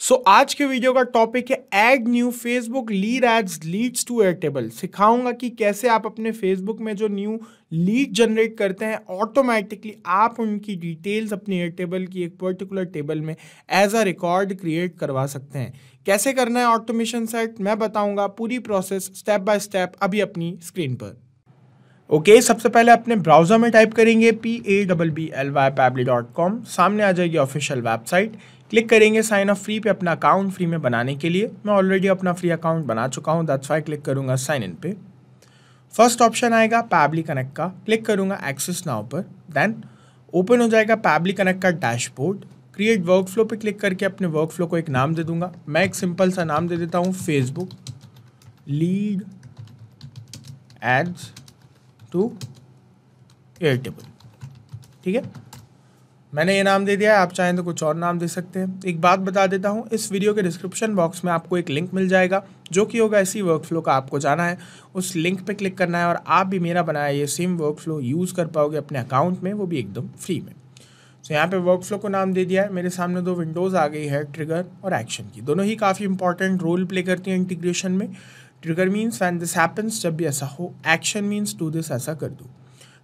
सो so, आज के video का टॉपिक है add new Facebook lead ads leads to Airtable सिखाऊंगा कि कैसे आप अपने फेसबुक में जो न्यू लीड जनरेट करते हैं ऑटोमेटिकली आप उनकी डिटेल्स अपने एयरटेबल की एक पर्टिकुलर टेबल में एज अ रिकॉर्ड क्रिएट करवा सकते हैं कैसे करना है ऑटोमेशन सेट मैं बताऊंगा पूरी प्रोसेस स्टेप बाय स्टेप अभी अपनी स्क्रीन पर ओके okay, सबसे पहले अपने ब्राउज़र में टाइप करेंगे P A double B L Y Pabbly dot com सामने आ जाएगी ऑफिशियल वेबसाइट क्लिक करेंगे साइन अप फ्री पे अपना अकाउंट फ्री में बनाने के लिए मैं ऑलरेडी अपना फ्री अकाउंट बना चुका हूँ दैट्स वाई क्लिक करूँगा साइन इन पे फर्स्ट ऑप्शन आएगा पैबली कनेक्ट का क्लिक करूँगा एक्सेस नाउ पर देन ओपन हो जाएगा पैबली कनेक्ट का डैशबोर्ड क्रिएट वर्क फ्लो पर क्लिक करके अपने वर्क फ्लो को एक नाम दे दूंगा मैं एक सिंपल सा नाम दे देता हूँ Facebook lead ads to Airtable ठीक है मैंने ये नाम दे दिया है आप चाहें तो कुछ और नाम दे सकते हैं एक बात बता देता हूँ इस वीडियो के डिस्क्रिप्शन बॉक्स में आपको एक लिंक मिल जाएगा जो कि होगा इसी वर्कफ्लो का आपको जाना है उस लिंक पे क्लिक करना है और आप भी मेरा बनाया ये सेम वर्कफ्लो यूज़ कर पाओगे अपने अकाउंट में वो भी एकदम फ्री में तो यहाँ वर्क वर्कफ्लो को नाम दे दिया है मेरे सामने दो विंडोज़ आ गई है ट्रिगर और एक्शन की दोनों ही काफ़ी इंपॉर्टेंट रोल प्ले करती हैं इंटीग्रेशन में trigger means and this happens जब भी ऐसा हो एक्शन मीन्स टू दिस ऐसा कर दूँ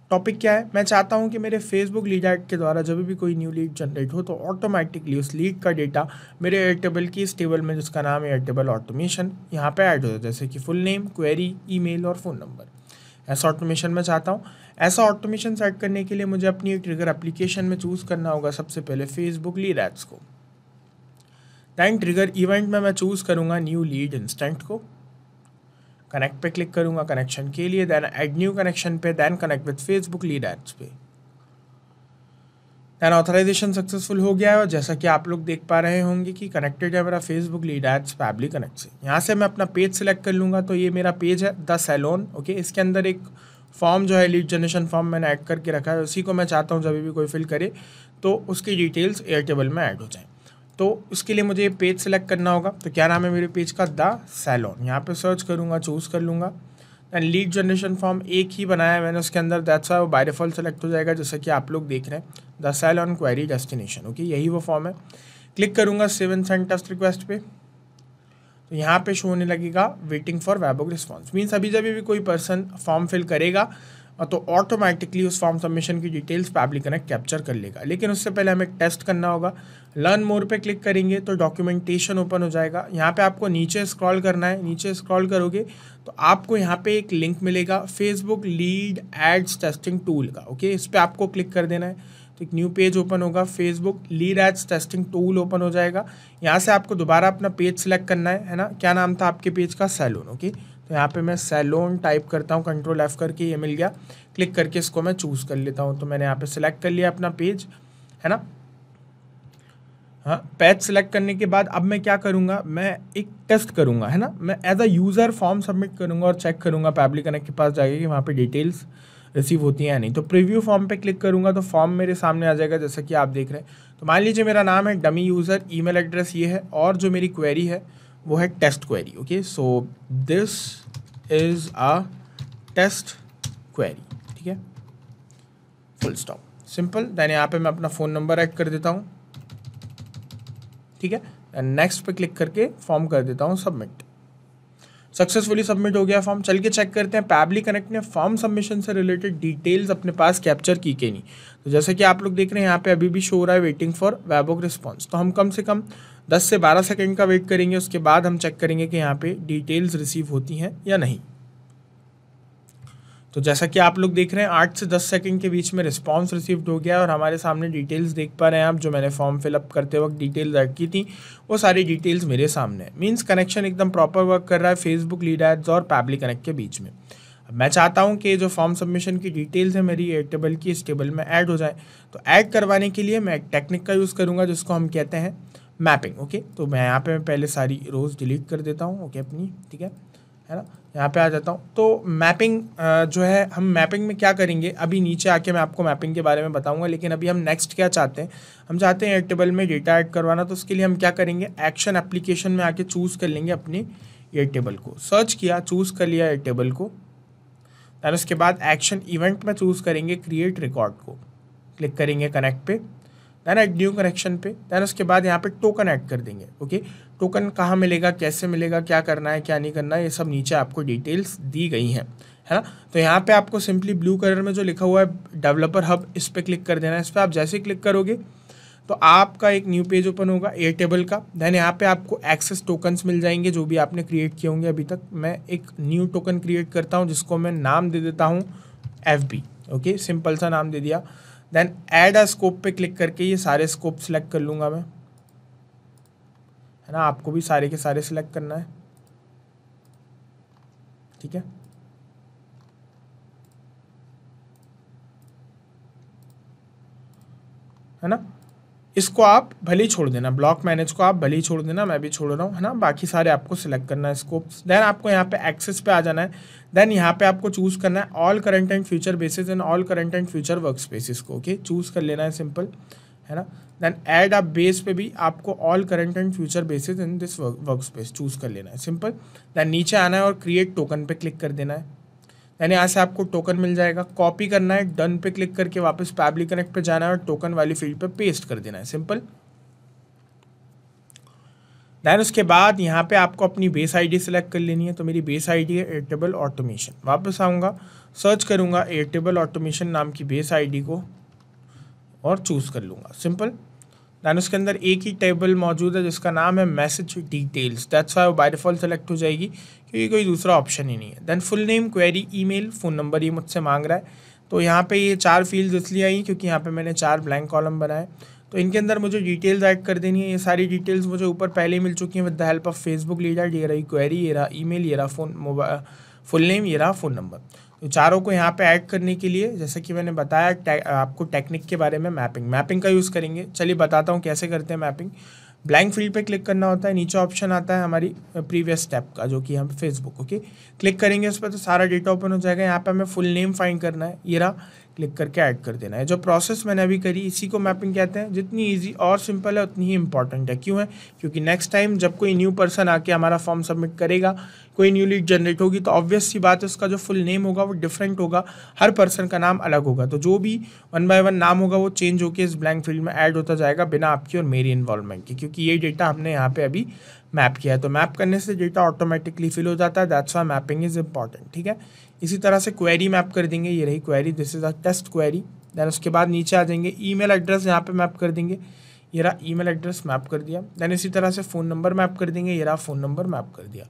टॉपिक क्या है मैं चाहता हूँ कि मेरे फेसबुक लीड ऐड के द्वारा जब भी कोई न्यू लीड जनरेट हो तो ऑटोमेटिकली उस लीड का डेटा मेरे एयरटेबल की इस टेबल में जिसका नाम है एयरटेबल ऑटोमेशन यहाँ पे ऐड हो जाए जैसे कि फुल नेम क्वेरी ईमेल और फ़ोन नंबर ऐसा ऑटोमेशन मैं चाहता हूँ ऐसा ऑटोमेशन सेट करने के लिए मुझे अपनी एक ट्रिगर एप्लीकेशन में चूज़ करना होगा सबसे पहले फेसबुक लीड एड्स को दैन ट्रिगर इवेंट में मैं चूज़ करूँगा न्यू लीड इंस्टेंट को कनेक्ट पे क्लिक करूँगा कनेक्शन के लिए देन एड न्यू कनेक्शन पे then connect with Facebook lead ads पे देन ऑथराइजेशन सक्सेसफुल हो गया है और जैसा कि आप लोग देख पा रहे होंगे कि कनेक्टेड है मेरा Facebook lead ads Pabbly connect से यहाँ से मैं अपना पेज सेलेक्ट कर लूँगा तो ये मेरा पेज है द सैलोन ओके इसके अंदर एक फॉर्म जो है लीड जनरेशन फॉर्म मैंने ऐड करके रखा है उसी को मैं चाहता हूँ जब भी कोई फिल करे तो उसकी डिटेल्स एयरटेबल में ऐड हो जाएँ तो उसके लिए मुझे पेज सेलेक्ट करना होगा तो क्या नाम है मेरे पेज का द सैलॉन यहाँ पे सर्च करूँगा चूज़ कर लूँगा एंड लीड जनरेशन फॉर्म एक ही बनाया मैंने उसके अंदर दैट्स वो बायरेफॉल सेलेक्ट हो जाएगा जैसा कि आप लोग देख रहे हैं the sale on query destination okay यही वो फॉर्म है क्लिक करूँगा सेवन एंड टेस्ट रिक्वेस्ट पे तो यहाँ पे शो होने लगेगा waiting for webhook response means अभी जब भी कोई पर्सन फॉर्म फिल करेगा हाँ, तो ऑटोमेटिकली उस फॉर्म सबमिशन की डिटेल्स पब्लिक कनेक्ट कैप्चर कर लेगा लेकिन उससे पहले हमें टेस्ट करना होगा लर्न मोर पे क्लिक करेंगे तो डॉक्यूमेंटेशन ओपन हो जाएगा यहाँ पे आपको नीचे स्क्रॉल करना है नीचे स्क्रॉल करोगे तो आपको यहाँ पे एक लिंक मिलेगा Facebook lead ads testing tool का ओके इस पर आपको क्लिक कर देना है तो एक न्यू पेज ओपन होगा Facebook lead ads testing tool open हो जाएगा यहाँ से आपको दोबारा अपना पेज सेलेक्ट करना है है ना क्या नाम था आपके पेज का सैलून ओके तो यहाँ पे मैं सैलोन टाइप करता हूँ कंट्रोल एफ़ करके ये मिल गया क्लिक करके इसको मैं चूज़ कर लेता हूँ तो मैंने यहाँ पे सिलेक्ट कर लिया अपना पेज है ना हाँ पैच सेलेक्ट करने के बाद अब मैं क्या करूँगा मैं एक टेस्ट करूँगा है ना मैं as a user form submit करूँगा और चेक करूँगा पैबली कनेक्ट के पास जाएगा कि वहाँ पर डिटेल्स रिसीव होती हैं या नहीं तो प्रीव्यू फॉर्म पे क्लिक करूँगा तो फॉर्म मेरे सामने आ जाएगा जैसा कि आप देख रहे हैं तो मान लीजिए मेरा नाम है डमी यूज़र ईमेल एड्रेस ये है और जो मेरी क्वेरी है वो है test query okay so this is a test query ठीक है फुल स्टॉप सिंपल देन यहाँ पे मैं अपना फ़ोन नंबर ऐड कर देता हूँ ठीक है नेक्स्ट पे क्लिक करके फॉर्म कर देता हूँ सबमिट सक्सेसफुली सबमिट हो गया फॉर्म चल के चेक करते हैं पैबली कनेक्ट ने फॉर्म सबमिशन से रिलेटेड डिटेल्स अपने पास कैप्चर की के नहीं तो जैसे कि आप लोग देख रहे हैं यहाँ पे अभी भी शो रहा है वेटिंग फॉर वेबोक रिस्पॉन्स तो हम कम से कम 10 से 12 सेकेंड का वेट करेंगे उसके बाद हम चेक करेंगे कि यहाँ पे डिटेल्स रिसीव होती हैं या नहीं तो जैसा कि आप लोग देख रहे हैं आठ से दस सेकंड के बीच में रिस्पांस रिसीव्ड हो गया और हमारे सामने डिटेल्स देख पा रहे हैं आप जो मैंने फॉर्म फिलअप करते वक्त डिटेल्स ऐड की थी वो सारी डिटेल्स मेरे सामने है मीन्स कनेक्शन एकदम प्रॉपर वर्क कर रहा है फेसबुक लीड एड्स और पैबली कनेक्ट के बीच में मैं चाहता हूँ कि जो फॉर्म सबमिशन की डिटेल्स है मेरी एयरटेबल टेबल की इस टेबल में ऐड हो जाए तो ऐड करवाने के लिए मैं एक टेक्निक का यूज़ करूँगा जिसको हम कहते हैं मैपिंग ओके तो मैं यहाँ पे पहले सारी रोज़ डिलीट कर देता हूँ ओके अपनी ठीक है है ना यहाँ पे आ जाता हूँ तो मैपिंग जो है हम मैपिंग में क्या करेंगे अभी नीचे आके मैं आपको मैपिंग के बारे में बताऊँगा लेकिन अभी हम नेक्स्ट क्या चाहते हैं हम चाहते हैं एयरटेबल में डेटा ऐड करवाना तो उसके लिए हम क्या करेंगे एक्शन एप्लीकेशन में आके चूज़ कर लेंगे अपने एयरटेबल को सर्च किया चूज़ कर लिया एयरटेबल को दैन उसके बाद एक्शन इवेंट में चूज़ करेंगे क्रिएट रिकॉर्ड को क्लिक करेंगे कनेक्ट पे देन एड न्यू कनेक्शन पे देन उसके बाद यहाँ पे टोकन ऐड कर देंगे ओके टोकन कहाँ मिलेगा कैसे मिलेगा क्या करना है क्या नहीं करना है ये सब नीचे आपको डिटेल्स दी गई हैं है ना तो यहाँ पे आपको सिंपली ब्लू कलर में जो लिखा हुआ है डेवलपर हब इस पर क्लिक कर देना है इस पर आप जैसे क्लिक करोगे तो आपका एक न्यू पेज ओपन होगा एयर टेबल का देन यहाँ पे आपको एक्सेस टोकन्स मिल जाएंगे जो भी आपने क्रिएट किए होंगे अभी तक मैं एक न्यू टोकन क्रिएट करता हूँ जिसको मैं नाम दे देता हूँ एफ ओके सिंपल सा नाम दे दिया देन ऐड अ स्कोप पे क्लिक करके ये सारे स्कोप सिलेक्ट कर लूँगा मैं है ना आपको भी सारे के सारे सिलेक्ट करना है ठीक है है ना इसको आप भले ही छोड़ देना ब्लॉक मैनेज को आप भले ही छोड़ देना मैं भी छोड़ रहा हूँ है ना बाकी सारे आपको सिलेक्ट करना है स्कोप देन आपको यहाँ पे एक्सेस पे आ जाना है देन यहाँ पे आपको चूज़ करना है all current and future bases and all current and future work spaces को ओके चूज़ कर लेना है सिंपल है ना देन एड आप बेस पे भी आपको all current and future bases in this work space choose कर लेना है सिंपल देन नीचे आना है और क्रिएट टोकन पे क्लिक कर देना है यानी यहाँ से आपको टोकन मिल जाएगा कॉपी करना है डन पे क्लिक करके वापस पैबली कनेक्ट पे जाना है और टोकन वाली फील्ड पे पेस्ट कर देना है सिंपल दैन उसके बाद यहाँ पे आपको अपनी बेस आईडी सेलेक्ट कर लेनी है तो मेरी बेस आईडी है एयरटेबल ऑटोमेशन वापस आऊँगा सर्च करूँगा एयरटेबल ऑटोमेशन नाम की बेस डी को और चूज़ कर लूँगा सिंपल दैन उसके अंदर एक ही टेबल मौजूद है जिसका नाम है message details that's why by default select हो जाएगी क्योंकि कोई दूसरा ऑप्शन ही नहीं है then full name query email phone number ये मुझसे मांग रहा है तो यहाँ पे ये चार फील्ड इसलिए आई क्योंकि यहाँ पे मैंने चार ब्लैंक कॉलम बनाए तो इनके अंदर मुझे डिटेल्स ऐड कर देनी है ये सारी डिटेल्स मुझे ऊपर पहले मिल चुकी हैं with the help of Facebook leader ये रही क्वेरी ये रहा मेल ये रहा फ़ोन मोबाइल फुल नेम ये रहा फ़ोन नंबर चारों को यहाँ पे ऐड करने के लिए जैसे कि मैंने बताया टे, आपको टेक्निक के बारे में मैपिंग मैपिंग का यूज़ करेंगे चलिए बताता हूँ कैसे करते हैं मैपिंग ब्लैंक फील्ड पे क्लिक करना होता है नीचे ऑप्शन आता है हमारी प्रीवियस स्टेप का जो कि हम फेसबुक ओके क्लिक करेंगे उस पर तो सारा डेटा ओपन हो जाएगा यहाँ पे हमें फुल नेम फाइंड करना है ये रहा क्लिक करके ऐड कर देना है जो प्रोसेस मैंने अभी करी इसी को मैपिंग कहते हैं जितनी ईजी और सिंपल है उतनी ही इंपॉर्टेंट है क्यों है क्योंकि नेक्स्ट टाइम जब कोई न्यू पर्सन आके हमारा फॉर्म सबमिट करेगा कोई न्यू लीड जनरेट होगी तो ऑब्वियस सी बात है उसका जो फुल नेम होगा वो डिफरेंट होगा हर पर्सन का नाम अलग होगा तो जो भी वन बाय वन नाम होगा वो चेंज होकर इस ब्लैंक फील्ड में ऐड होता जाएगा बिना आपकी और मेरी इन्वॉल्वमेंट की क्योंकि ये डेटा हमने यहाँ पे अभी मैप किया है तो मैप करने से डेटा ऑटोमेटिकली फिल हो जाता है that's why mapping is important ठीक है इसी तरह से क्वेरी मैप कर देंगे ये रही query this is a test query then उसके बाद नीचे आ जाएंगे ईमेल एड्रेस यहाँ पे मैप कर देंगे ये रहा ईमेल एड्रेस मैप कर दिया देन इसी तरह से फ़ोन नंबर मैप कर देंगे ये रहा फ़ोन नंबर मैप कर दिया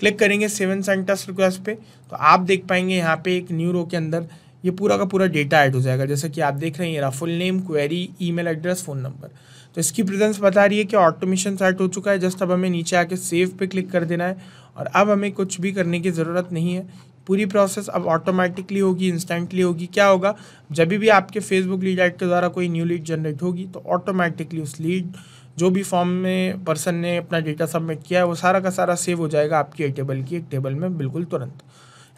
क्लिक करेंगे सेवन सेंटर्स रिक्वेस्ट पे तो आप देख पाएंगे यहाँ पे एक न्यू रो के अंदर ये पूरा का पूरा डेटा ऐड हो जाएगा जैसे कि आप देख रहे हैं full name query email address phone number तो इसकी प्रेजेंस बता रही है कि ऑटोमेशन सेट हो चुका है जस्ट अब हमें नीचे आके सेव पे क्लिक कर देना है और अब हमें कुछ भी करने की ज़रूरत नहीं है पूरी प्रोसेस अब ऑटोमेटिकली होगी इंस्टेंटली होगी क्या होगा जब भी आपके फेसबुक लीड एक्ट के द्वारा कोई न्यू लीड जनरेट होगी तो ऑटोमेटिकली उस लीड जो भी फॉर्म में पर्सन ने अपना डेटा सबमिट किया है वो सारा का सारा सेव हो जाएगा आपकी एक टेबल की एक टेबल में बिल्कुल तुरंत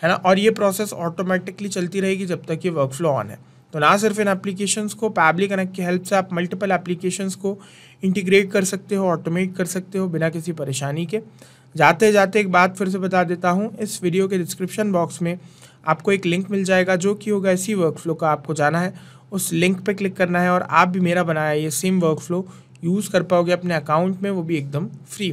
है ना और ये प्रोसेस ऑटोमेटिकली चलती रहेगी जब तक ये वर्क फ्लो ऑन है तो ना सिर्फ इन एप्लीकेशंस को पैबली कनेक्ट की हेल्प से आप मल्टीपल एप्लीकेशंस को इंटीग्रेट कर सकते हो ऑटोमेट कर सकते हो बिना किसी परेशानी के जाते जाते एक बात फिर से बता देता हूँ इस वीडियो के डिस्क्रिप्शन बॉक्स में आपको एक लिंक मिल जाएगा जो कि होगा इसी वर्क फ्लो का आपको जाना है उस लिंक पर क्लिक करना है और आप भी मेरा बनाया ये सेम वर्क फ्लो यूज़ कर पाओगे अपने अकाउंट में वो भी एकदम फ्री